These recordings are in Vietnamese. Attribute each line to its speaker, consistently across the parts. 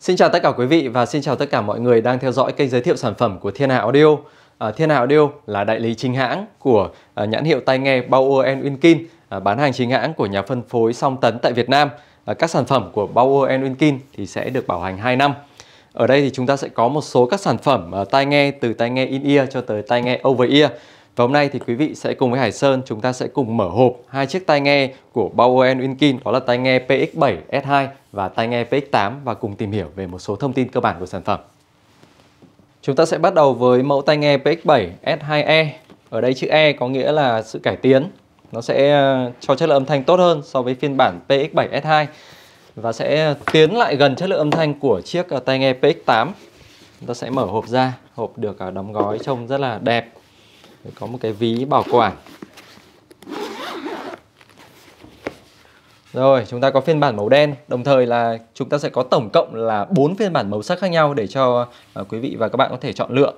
Speaker 1: Xin chào tất cả quý vị và xin chào tất cả mọi người đang theo dõi kênh giới thiệu sản phẩm của Thiên Hà Audio. À, Thiên Hà Audio là đại lý chính hãng của à, nhãn hiệu tai nghe Bauer Winkin, à, bán hàng chính hãng của nhà phân phối Song Tấn tại Việt Nam. À, các sản phẩm của Bauer Winkin thì sẽ được bảo hành 2 năm. Ở đây thì chúng ta sẽ có một số các sản phẩm à, tai nghe từ tai nghe in ear cho tới tai nghe over ear. Và hôm nay thì quý vị sẽ cùng với Hải Sơn chúng ta sẽ cùng mở hộp hai chiếc tai nghe của Bowen Winkin đó là tai nghe PX7 S2 và tai nghe PX8 và cùng tìm hiểu về một số thông tin cơ bản của sản phẩm. Chúng ta sẽ bắt đầu với mẫu tai nghe PX7 S2E. Ở đây chữ E có nghĩa là sự cải tiến. Nó sẽ ờ, cho chất lượng âm thanh tốt hơn so với phiên bản PX7 S2 và sẽ tiến lại gần chất lượng âm thanh của chiếc ờ, tai nghe PX8. Chúng ta sẽ mở hộp ra, hộp được ờ, đóng gói trông rất là đẹp có một cái ví bảo quản Rồi, chúng ta có phiên bản màu đen, đồng thời là chúng ta sẽ có tổng cộng là 4 phiên bản màu sắc khác nhau để cho uh, quý vị và các bạn có thể chọn lựa.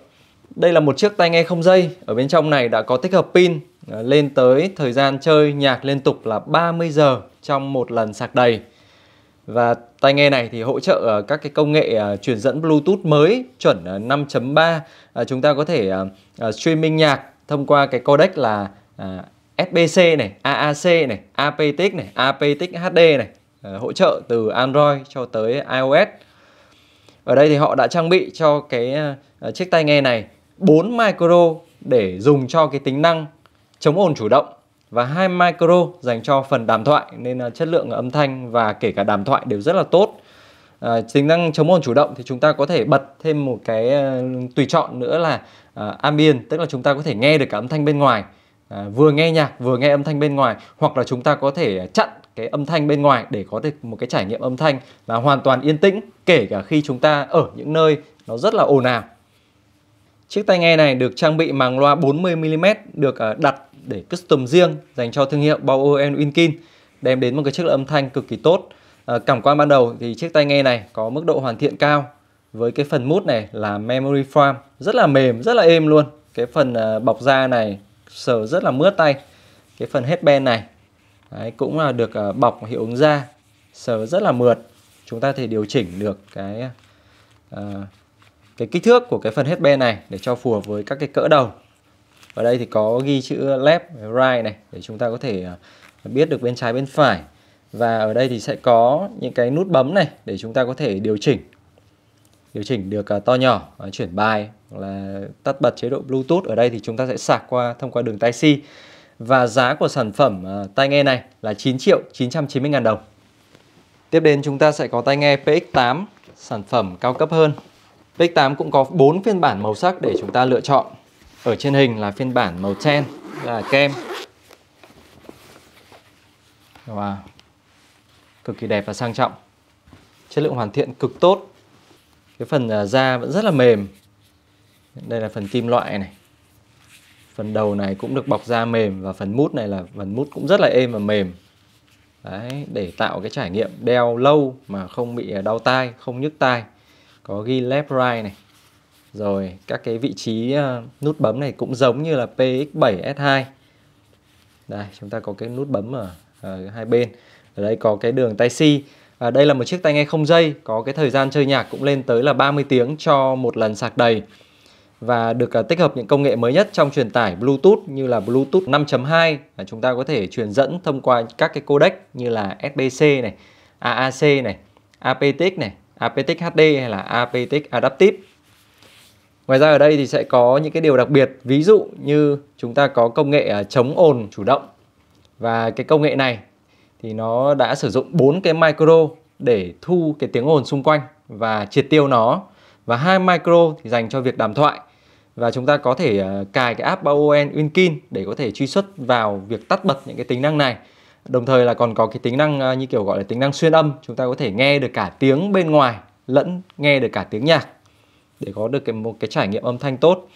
Speaker 1: Đây là một chiếc tai nghe không dây, ở bên trong này đã có tích hợp pin uh, lên tới thời gian chơi nhạc liên tục là 30 giờ trong một lần sạc đầy. Và tai nghe này thì hỗ trợ uh, các cái công nghệ truyền dẫn Bluetooth mới chuẩn 5.3, chúng ta có thể streaming nhạc thông qua cái codec là à, SBC này, AAC này, aptX này, aptX HD này à, hỗ trợ từ Android cho tới iOS. Ở đây thì họ đã trang bị cho cái à, chiếc tai nghe này 4 micro để dùng cho cái tính năng chống ồn chủ động và hai micro dành cho phần đàm thoại nên là ờ, chất lượng âm thanh và kể cả đàm thoại đều rất là tốt à, tính năng chống ồn chủ động thì chúng ta có thể bật thêm một cái uh, tùy chọn nữa là uh, ambient tức là chúng ta có thể nghe được cả âm thanh bên ngoài à, vừa nghe nhạc vừa nghe âm thanh bên ngoài hoặc là chúng ta có thể chặn cái âm thanh bên ngoài để có được một cái trải nghiệm âm thanh là hoàn toàn yên tĩnh kể cả khi chúng ta ở những nơi nó rất là ồn ào Chiếc tai nghe này được trang bị màng loa 40mm được ờ, đặt để custom riêng dành cho thương hiệu Bauer Winkin đem đến một cái chất lượng âm thanh cực kỳ tốt. Ờ, cảm quan ban đầu thì chiếc tai nghe này có mức độ hoàn thiện cao với cái phần mút này là memory foam rất là mềm rất là êm luôn cái phần ờ, bọc da này sờ rất là mướt tay cái phần headband này đấy, cũng là được ờ, bọc hiệu ứng da sờ rất là mượt chúng ta thể điều chỉnh được cái à, cái kích thước của cái phần headband này để cho phù hợp với các cái cỡ đầu ở đây thì có ghi chữ left right này để chúng ta có thể biết được bên trái bên phải và ở đây thì sẽ có những cái nút bấm này để chúng ta có thể điều chỉnh điều chỉnh được à, to nhỏ à, chuyển bài hoặc là tắt bật chế độ bluetooth ở đây thì chúng ta sẽ sạc qua thông qua đường tai si và giá của sản phẩm à, tai nghe này là 9 triệu 990 ngàn đồng tiếp đến chúng ta sẽ có tai nghe PX8 sản phẩm cao cấp hơn PX8 cũng có 4 phiên bản màu sắc để chúng ta lựa chọn ở trên hình là phiên bản màu ten là kem wow cực kỳ đẹp và sang trọng chất lượng hoàn thiện cực tốt cái phần à, da vẫn rất là mềm đây là phần kim loại này phần đầu này cũng được bọc da mềm và phần mút này là phần mút cũng rất là êm và mềm Đấy, để tạo cái trải nghiệm đeo lâu mà không bị à, đau tai, không nhức tai. Có ghi left right này. Rồi các cái vị trí à, nút bấm này cũng giống như là PX7S2. Đây, chúng ta có cái nút bấm ở, ở hai bên ở đây có cái đường tai si à, đây là một chiếc tai nghe không dây có cái thời gian chơi nhạc cũng lên tới là 30 tiếng cho một lần sạc đầy và được à, tích hợp những công nghệ mới nhất trong truyền tải Bluetooth như là Bluetooth 5.2 à, chúng ta có thể truyền dẫn thông qua các cái codec như là SBC này, AAC này, aptX này, aptX HD hay là aptX Adaptive. Ngoài ra ở đây thì sẽ có những cái điều đặc biệt, ví dụ như chúng ta có công nghệ à, chống ồn chủ động. Và cái công nghệ này thì nó đã sử dụng bốn cái micro để thu cái tiếng ồn xung quanh và triệt tiêu nó và hai micro thì dành cho việc đàm thoại và chúng ta có thể ờ, cài cái app Baoen Winkin để có thể truy xuất vào việc tắt bật những cái tính năng này đồng thời là còn có cái tính năng ờ, như kiểu gọi là tính năng xuyên âm chúng ta có thể nghe được cả tiếng bên ngoài lẫn nghe được cả tiếng nhạc để có được cái, một cái trải nghiệm âm thanh tốt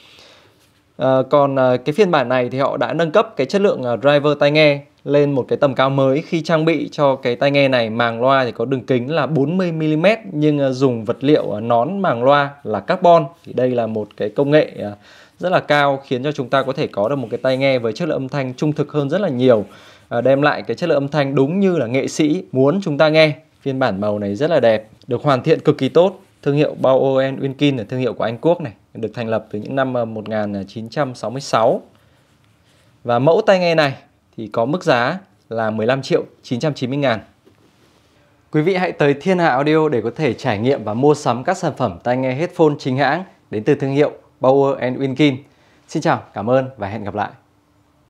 Speaker 1: à, còn cái phiên bản này thì họ đã nâng cấp cái chất lượng driver tai nghe lên một cái tầm cao mới khi trang bị cho cái tai nghe này màng loa thì có đường kính là 40 mm nhưng à, dùng vật liệu à, nón màng loa là carbon thì đây là một cái công nghệ à, rất là cao khiến cho chúng ta có thể có được một cái tai nghe với chất lượng âm thanh trung thực hơn rất là nhiều đem lại cái chất lượng âm thanh đúng như là nghệ sĩ muốn chúng ta nghe phiên bản màu này rất là đẹp được hoàn thiện cực kỳ tốt thương hiệu Bowen Winkin là thương hiệu của Anh Quốc này được thành lập từ những năm 1966 và mẫu tai nghe này thì có mức giá là 15 triệu 990 ngàn. Quý vị hãy tới Thiên Hạ Audio để có thể trải nghiệm và mua sắm các sản phẩm tai nghe headphone chính hãng đến từ thương hiệu Bauer Winkin. Xin chào, cảm ơn và hẹn gặp lại.